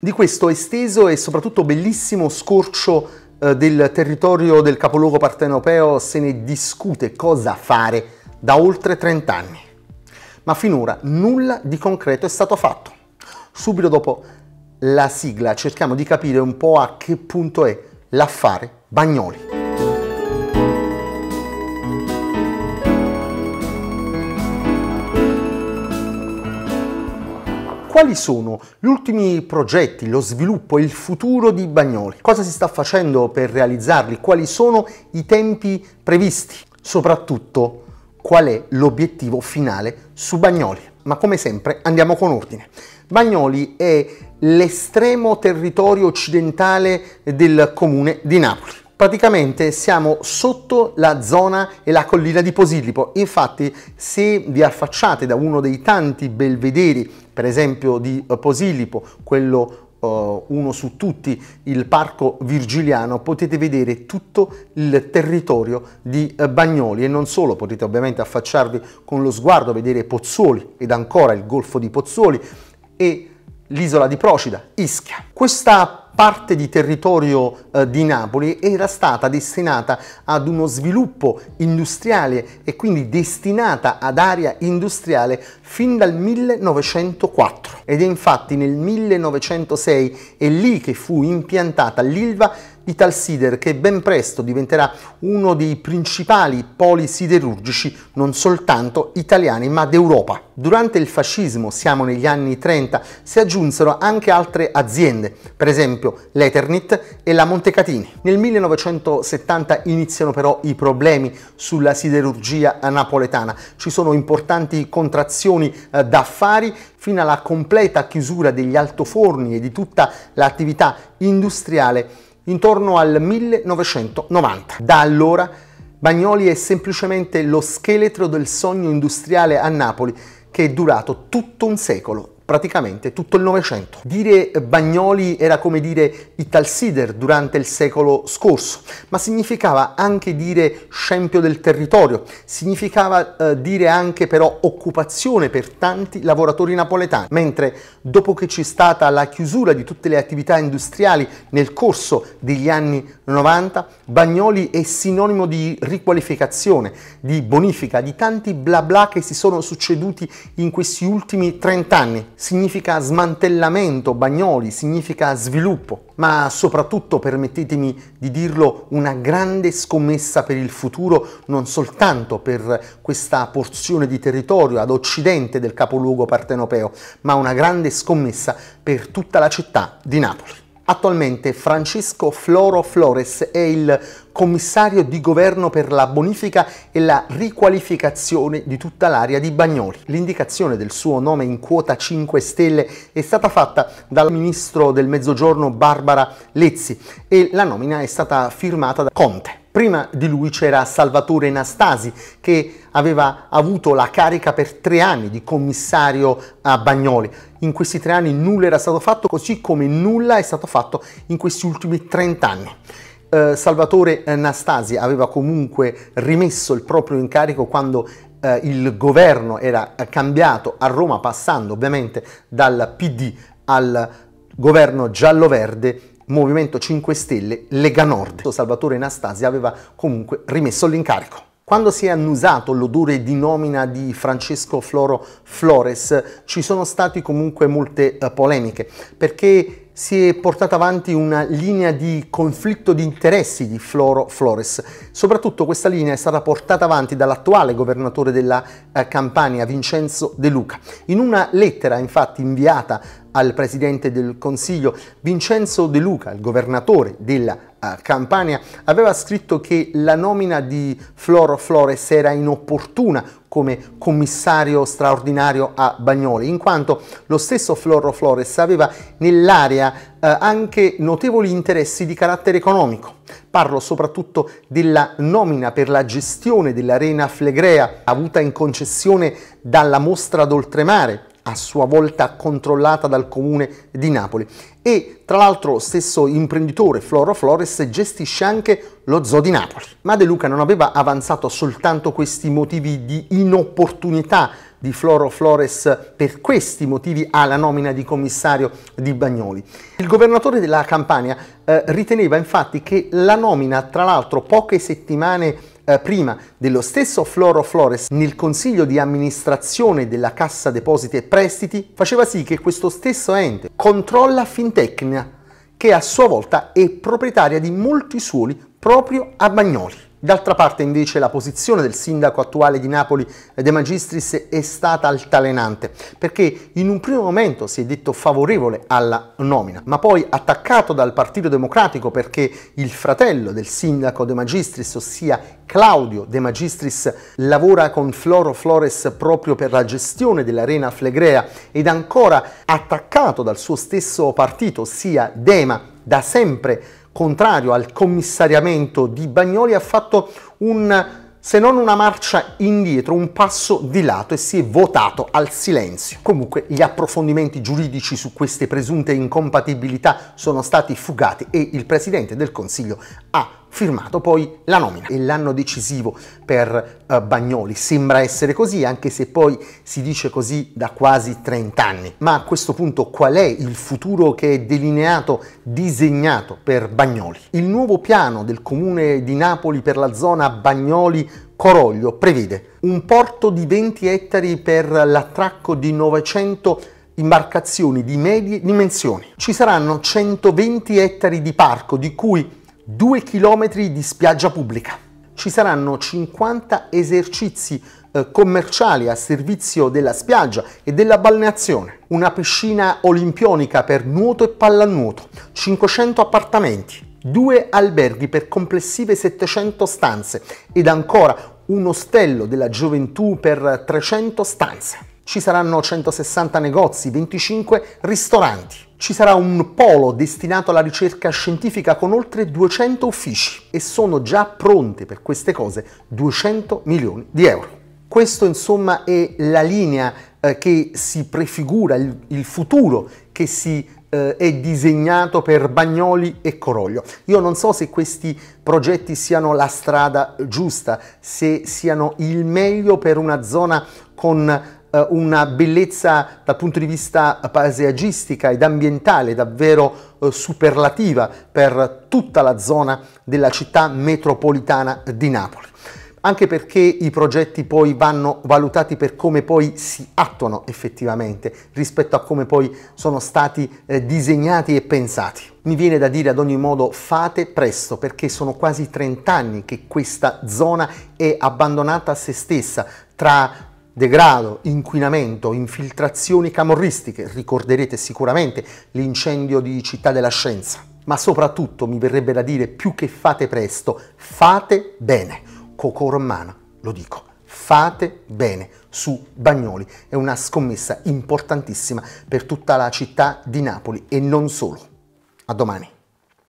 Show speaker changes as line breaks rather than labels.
di questo esteso e soprattutto bellissimo scorcio eh, del territorio del capoluogo partenopeo se ne discute cosa fare da oltre 30 anni. Ma finora nulla di concreto è stato fatto. Subito dopo la sigla cerchiamo di capire un po' a che punto è l'affare Bagnoli. Quali sono gli ultimi progetti, lo sviluppo e il futuro di Bagnoli? Cosa si sta facendo per realizzarli? Quali sono i tempi previsti? Soprattutto, qual è l'obiettivo finale su Bagnoli? Ma come sempre andiamo con ordine. Bagnoli è l'estremo territorio occidentale del comune di Napoli praticamente siamo sotto la zona e la collina di Posillipo. Infatti, se vi affacciate da uno dei tanti belvederi per esempio di eh, Posilipo, quello Uh, uno su tutti, il Parco Virgiliano, potete vedere tutto il territorio di eh, Bagnoli e non solo, potete ovviamente affacciarvi con lo sguardo, vedere Pozzuoli ed ancora il Golfo di Pozzuoli e l'isola di Procida, Ischia. Questa parte di territorio eh, di Napoli era stata destinata ad uno sviluppo industriale e quindi destinata ad area industriale fin dal 1904 ed è infatti nel 1906 è lì che fu impiantata l'Ilva Sider, che ben presto diventerà uno dei principali poli siderurgici non soltanto italiani ma d'Europa. Durante il fascismo, siamo negli anni 30, si aggiunsero anche altre aziende, per esempio l'Eternit e la Montecatini. Nel 1970 iniziano però i problemi sulla siderurgia napoletana, ci sono importanti contrazioni eh, d'affari fino alla completa chiusura degli altoforni e di tutta l'attività industriale intorno al 1990. Da allora Bagnoli è semplicemente lo scheletro del sogno industriale a Napoli che è durato tutto un secolo praticamente tutto il Novecento. Dire Bagnoli era come dire Sider durante il secolo scorso, ma significava anche dire scempio del territorio, significava eh, dire anche però occupazione per tanti lavoratori napoletani, mentre dopo che c'è stata la chiusura di tutte le attività industriali nel corso degli anni 90, Bagnoli è sinonimo di riqualificazione, di bonifica, di tanti bla bla che si sono succeduti in questi ultimi 30 anni significa smantellamento, Bagnoli significa sviluppo, ma soprattutto, permettetemi di dirlo, una grande scommessa per il futuro, non soltanto per questa porzione di territorio ad occidente del capoluogo partenopeo, ma una grande scommessa per tutta la città di Napoli. Attualmente Francisco Floro Flores è il commissario di governo per la bonifica e la riqualificazione di tutta l'area di Bagnoli. L'indicazione del suo nome in quota 5 stelle è stata fatta dal ministro del Mezzogiorno Barbara Lezzi e la nomina è stata firmata da Conte. Prima di lui c'era Salvatore Nastasi che aveva avuto la carica per tre anni di commissario a Bagnoli. In questi tre anni nulla era stato fatto così come nulla è stato fatto in questi ultimi 30 anni. Eh, Salvatore Nastasi aveva comunque rimesso il proprio incarico quando eh, il governo era cambiato a Roma passando ovviamente dal PD al governo giallo-verde Movimento 5 Stelle, Lega Nord. Salvatore Anastasia aveva comunque rimesso l'incarico. Quando si è annusato l'odore di nomina di Francesco Floro Flores ci sono state comunque molte eh, polemiche perché si è portata avanti una linea di conflitto di interessi di Floro Flores. Soprattutto questa linea è stata portata avanti dall'attuale governatore della eh, Campania, Vincenzo De Luca. In una lettera infatti inviata al Presidente del Consiglio Vincenzo De Luca, il governatore della eh, Campania, aveva scritto che la nomina di Floro Flores era inopportuna come commissario straordinario a Bagnoli, in quanto lo stesso Floro Flores aveva nell'area eh, anche notevoli interessi di carattere economico. Parlo soprattutto della nomina per la gestione dell'Arena Flegrea avuta in concessione dalla Mostra d'Oltremare a sua volta controllata dal comune di Napoli. E tra l'altro stesso imprenditore Floro Flores gestisce anche lo zoo di Napoli. Ma De Luca non aveva avanzato soltanto questi motivi di inopportunità di Floro Flores per questi motivi alla nomina di commissario di Bagnoli. Il governatore della Campania eh, riteneva infatti che la nomina, tra l'altro poche settimane eh, prima dello stesso Floro Flores nel consiglio di amministrazione della Cassa Depositi e Prestiti faceva sì che questo stesso ente controlla Fintecnia, che a sua volta è proprietaria di molti suoli proprio a Bagnoli. D'altra parte invece la posizione del sindaco attuale di Napoli De Magistris è stata altalenante perché in un primo momento si è detto favorevole alla nomina ma poi attaccato dal Partito Democratico perché il fratello del sindaco De Magistris ossia Claudio De Magistris lavora con Floro Flores proprio per la gestione dell'arena flegrea ed ancora attaccato dal suo stesso partito ossia Dema da sempre contrario al commissariamento di Bagnoli, ha fatto un, se non una marcia indietro, un passo di lato e si è votato al silenzio. Comunque gli approfondimenti giuridici su queste presunte incompatibilità sono stati fugati e il Presidente del Consiglio ha firmato poi la nomina. E l'anno decisivo per uh, Bagnoli sembra essere così, anche se poi si dice così da quasi 30 anni. Ma a questo punto qual è il futuro che è delineato, disegnato per Bagnoli? Il nuovo piano del comune di Napoli per la zona Bagnoli Coroglio prevede un porto di 20 ettari per l'attracco di 900 imbarcazioni di medie dimensioni. Ci saranno 120 ettari di parco, di cui 2 km di spiaggia pubblica. Ci saranno 50 esercizi eh, commerciali a servizio della spiaggia e della balneazione, una piscina olimpionica per nuoto e pallanuoto, 500 appartamenti, due alberghi per complessive 700 stanze ed ancora un ostello della gioventù per 300 stanze ci saranno 160 negozi, 25 ristoranti. Ci sarà un polo destinato alla ricerca scientifica con oltre 200 uffici e sono già pronte per queste cose 200 milioni di euro. Questo insomma è la linea eh, che si prefigura, il, il futuro che si eh, è disegnato per Bagnoli e Coroglio. Io non so se questi progetti siano la strada giusta, se siano il meglio per una zona con eh, una bellezza dal punto di vista paesaggistica ed ambientale davvero eh, superlativa per tutta la zona della città metropolitana di Napoli anche perché i progetti poi vanno valutati per come poi si attuano effettivamente rispetto a come poi sono stati eh, disegnati e pensati. Mi viene da dire ad ogni modo fate presto perché sono quasi 30 anni che questa zona è abbandonata a se stessa tra degrado, inquinamento, infiltrazioni camorristiche, ricorderete sicuramente l'incendio di Città della Scienza. Ma soprattutto mi verrebbe da dire più che fate presto, fate bene. Coco Romana, lo dico, fate bene su Bagnoli. È una scommessa importantissima per tutta la città di Napoli e non solo. A domani.